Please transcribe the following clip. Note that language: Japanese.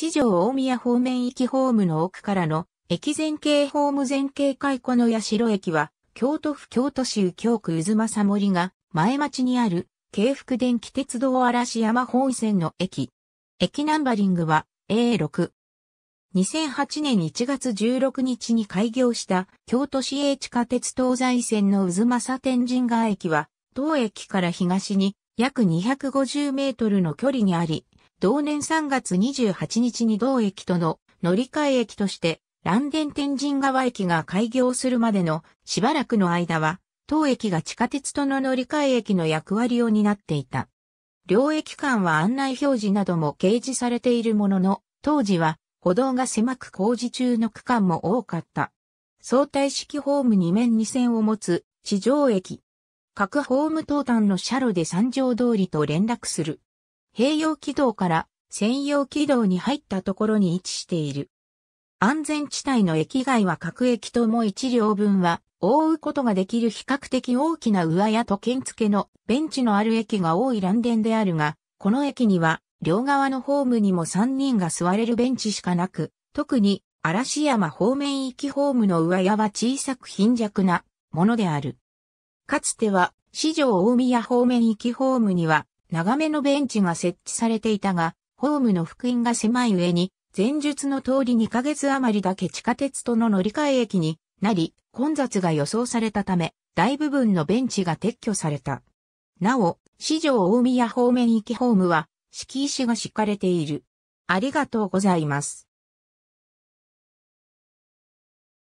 市場大宮方面行きホームの奥からの駅前景ホーム前景開庫の八代駅は、京都府京都市右京区渦正森が前町にある京福電気鉄道嵐山本線の駅。駅ナンバリングは A6。2008年1月16日に開業した京都市営地下鉄東西線の渦政天神川駅は、当駅から東に約250メートルの距離にあり、同年3月28日に同駅との乗り換え駅として、デン天神川駅が開業するまでのしばらくの間は、当駅が地下鉄との乗り換え駅の役割を担っていた。両駅間は案内表示なども掲示されているものの、当時は歩道が狭く工事中の区間も多かった。相対式ホーム2面2線を持つ地上駅。各ホーム東端の車路で三条通りと連絡する。併用軌道から専用軌道に入ったところに位置している。安全地帯の駅外は各駅とも一両分は覆うことができる比較的大きな上屋と県付けのベンチのある駅が多い乱電であるが、この駅には両側のホームにも3人が座れるベンチしかなく、特に嵐山方面行きホームの上屋は小さく貧弱なものである。かつては、四条大宮方面行きホームには長めのベンチが設置されていたが、ホームの福音が狭い上に、前述の通り2ヶ月余りだけ地下鉄との乗り換え駅になり、混雑が予想されたため、大部分のベンチが撤去された。なお、市場大宮方面行きホームは、敷石が敷かれている。ありがとうございます。